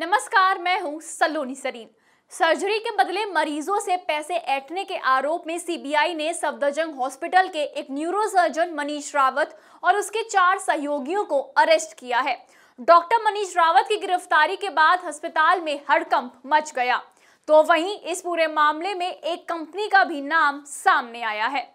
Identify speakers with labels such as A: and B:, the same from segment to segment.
A: नमस्कार मैं हूं सलोनी सरीन सर्जरी के बदले मरीजों से पैसे ऐटने के आरोप में सीबीआई ने सफदरजंग हॉस्पिटल के एक न्यूरोसर्जन मनीष रावत और उसके चार सहयोगियों को अरेस्ट किया है डॉक्टर मनीष रावत की गिरफ्तारी के बाद अस्पताल में हड़कंप मच गया तो वहीं इस पूरे मामले में एक कंपनी का भी नाम सामने आया है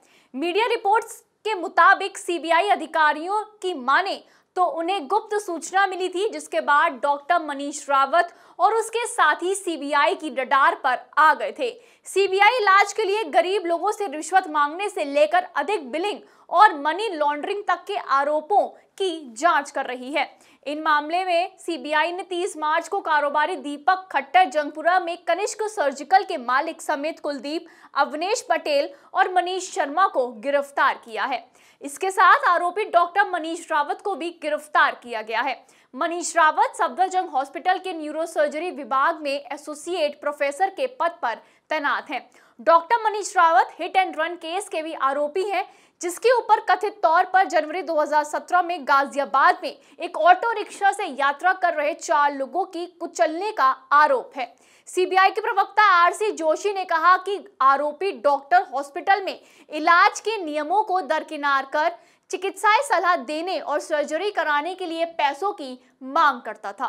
A: मीडिया रिपोर्ट्स के मुताबिक सीबीआई अधिकारियों की माने तो उन्हें गुप्त सूचना मिली थी जिसके बाद डॉक्टर मनीष रावत और उसके साथी सीबीआई की रडार पर आ गए थे सीबीआई इलाज के लिए गरीब लोगों से रिश्वत मांगने से लेकर अधिक बिलिंग और मनी लॉन्ड्रिंग तक के आरोपों की जांच कर रही है इन मामले में सीबीआई ने 30 मार्च को कारोबारी दीपक खट्टर जंगपुरा में कनिष्क सर्जिकल के मालिक समेत कुलदीप अवनेश पटेल और मनीष शर्मा को गिरफ्तार किया है इसके साथ आरोपी डॉक्टर मनीष रावत को भी गिरफ्तार किया गया है मनीष रावत सफदरजंग हॉस्पिटल के न्यूरोसर्जरी विभाग में एसोसिएट प्रोफेसर के पद पर तैनात हैं doctor Manish Rawat hit and run case के भी आरोपी हैं जिसके ऊपर कथित तौर पर जनवरी 2017 में गाजियाबाद में एक ऑटो रिक्शा से यात्रा कर रहे चार लोगों की कुचलने का आरोप है सीबीआई के प्रवक्ता आरसी जोशी ने कहा कि आरोपी डॉक्टर हॉस्पिटल में इलाज के नियमों को दरकिनार कर चिकित्सा सलाह देने और सर्जरी कराने के लिए पैसों की मांग करता था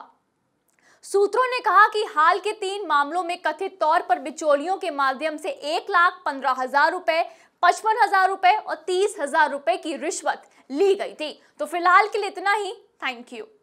A: सूत्रों ने कहा कि हाल के तीन मामलों में कथित तौर पर बिचौलियों के माध्यम से एक लाख पंद्रह हजार रुपए पचपन हजार रुपए और तीस हजार रुपए की रिश्वत ली गई थी तो फिलहाल के लिए इतना ही थैंक यू